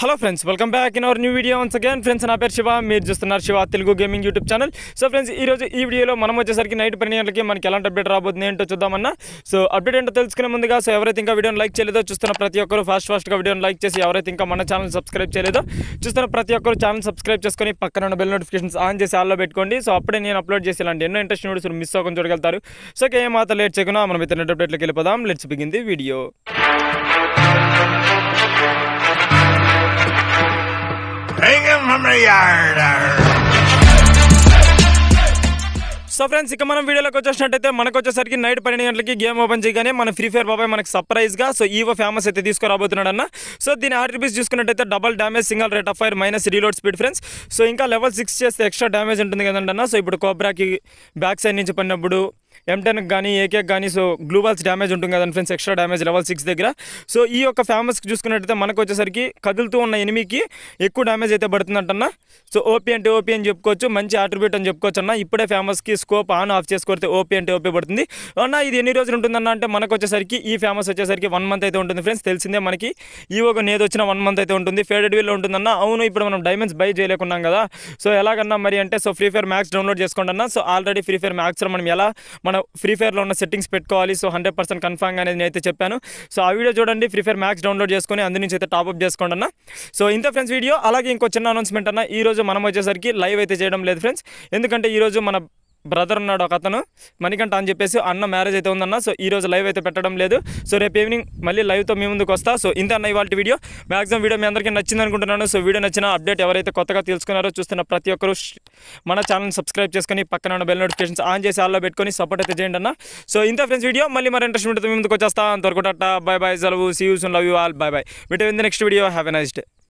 hello friends welcome back in our new video once again friends నా పేరు శివ మీరు చూస్తున్నారు Shiva Telugu gaming YouTube channel so friends ఈ రోజు ఈ వీడియోలో మనం వచ్చేసరికి నైట్ పన్నెండు గంటలకి మనకి ఎలాంటి అప్డేట్ రాబోతుంది ఏంటో చూద్దామన్నా సో అప్డేట్ ఏంటో తెలుసుకునే ముందుగా సో ఎవరైతే ఇంకా వీడియోని లైక్ చేయలేదో చూస్తున్న ప్రతి ఒక్కరు ఫాస్ట్ ఫాస్ట్గా వీడియోని లైక్ చేసి ఎవరైతే ఇంకా మన ఛానల్ సబ్స్క్రైబ్ చేయలేదో చూస్తున్న ప్రతి ఒక్కరు ఛానల్ సబ్స్క్రైబ్ చేసుకొని పక్కన ఉన్న బెల్ నోటిఫికేషన్స్ ఆన్ చేసి ఆల్లో పెట్టుకోండి సో అప్పుడే నేను అప్లోడ్ చేసి ఇలాంటి ఎన్నో ఇంట్రెస్ట్ నోట్స్ మిస్ అవ్వకుండా చూడగలుగుతారు సో ఏమాత్రం లేట్ చేయకుండా మనం ఇతర అప్డేట్లోకి వెళ్ళిపోదాం let's begin the video so friends ఇక మనం వీడియోలోకి వచ్చేసినట్టయితే మనకు వచ్చేసరికి నైట్ పన్నెండు గంటలకి గేమ్ ఓపెన్ చేయగానే మన ఫ్రీ ఫైర్ బాబాయ్ మనకు సర్ప్రైజ్గా సో ఈవో ఫేమస్ అయితే తీసుకురాబోతున్నాడు అన్న సో దీని రూపీస్ చూసుకున్నట్టయితే double damage single rate of fire minus reload speed friends so ఇంకా లెవెల్ సిక్స్ చేస్తే ఎక్స్ట్రా డ్యామేజ్ ఉంటుంది కదండి అన్న సో ఇప్పుడు కోబ్రాకి బ్యాక్ సైడ్ నుంచి పడినప్పుడు ఎంటెన్కి కానీ ఏకే కానీ సో గ్లూబల్స్ డ్యామేజ్ ఉంటుంది కదండి friends extra damage level six దగ్గర సో ఈ యొక్క ఫేమస్ చూసుకున్నట్టయితే మనకు వచ్చేసరికి కదులుతూ ఉన్న ఎనిమికి ఎక్కువ డ్యామేజ్ అయితే పడుతుందంటన్న సో ఓపీ అంటే ఓపీ అని చెప్పుకోవచ్చు మంచి ఆట్రిబ్యూట్ అని చెప్పుకోవచ్చు అన్న ఇప్పుడే ఫేమస్కి స్కోప్ ఆన్ ఆఫ్ చేసుకోతే ఓపీ అంటే ఓపీ పడుతుంది అన్న ఇది ఎన్ని రోజులు ఉంటుందన్న అంటే మనకు వచ్చేసరికి ఈ ఫేమస్ వచ్చేసరికి వన్ మంత్ అయితే ఉంటుంది ఫ్రెండ్స్ తెలిసిందే మనకి ఈ e ఒక నేది వచ్చిన వన్ మంత్ అయితే ఉంటుంది ఫేడెడ్ వీల్లో ఉంటుందన్న అవును ఇప్పుడు మనం డైమండ్స్ బై చేయలేకున్నాం కదా సో ఎలాగన్నా మరి అంటే so Free Fire Max download చేసుకోండి అన్న సో ఆల్రెడీ ఫ్రీ ఫైర్ మ్యాక్స్లో మనం ఎలా మన ఫ్రీ ఫైర్లో ఉన్న సెట్టింగ్స్ పెట్టుకోవాలి సో హండ్రెడ్ పర్సెంట్ కన్ఫామ్ అనేది నేనైతే చెప్పాను సో ఆ వీడియో చూడండి ఫ్రీ ఫైర్ మ్యాక్స్ డౌన్లోడ్ చేసుకొని అందు నుంచి అయితే టాప్అప్ చేసుకోండి అన్న సో ఇంత ఫ్రెండ్స్ వీడియో అలాగే ఇంకో చిన్న అనౌన్స్మెంట్ అన్న ఈరోజు మనం వచ్చేసరికి లైవ్ అయితే చేయడం లేదు ఫ్రెండ్స్ ఎందుకంటే ఈరోజు మన బ్రదర్ ఉన్నాడు ఒక అతను మణికంట అని చెప్పేసి అన్న మ్యారేజ్ అయితే ఉందన్న సో ఈ రోజు లైవ్ అయితే పెట్టడం లేదు సో రేపు ఈవినింగ్ మళ్ళీ లైవ్తో మీ ముందుకు వస్తా సో ఇంత అన్న ఇవాళ వీడియో మ్యాక్సిమం వీడియో మీ అందరికీ నచ్చింది అనుకుంటున్నాను సో వీడియో నచ్చిన అప్డేట్ ఎవరైతే కొత్తగా తెలుసుకున్నారో చూస్తున్న ప్రతి ఒక్కరు మన ఛానల్ సబ్స్క్రైబ్ చేసుకుని పక్కన ఉన్న బెల్ నోటిఫికేషన్స్ ఆన్ చేసి ఆల్లో పెట్టుకొని సపోర్ట్ అయితే చేయండి అన్న సో ఇంత ఫ్రెండ్స్ వీడియో మళ్ళీ మరి ఇంట్రెస్ట్ ఉంటుంది మీ ముందుకు వచ్చేస్తా అంతవరకు టాటా బై బై సెలవు see yous love you all bye bye వీటి next video have a nice day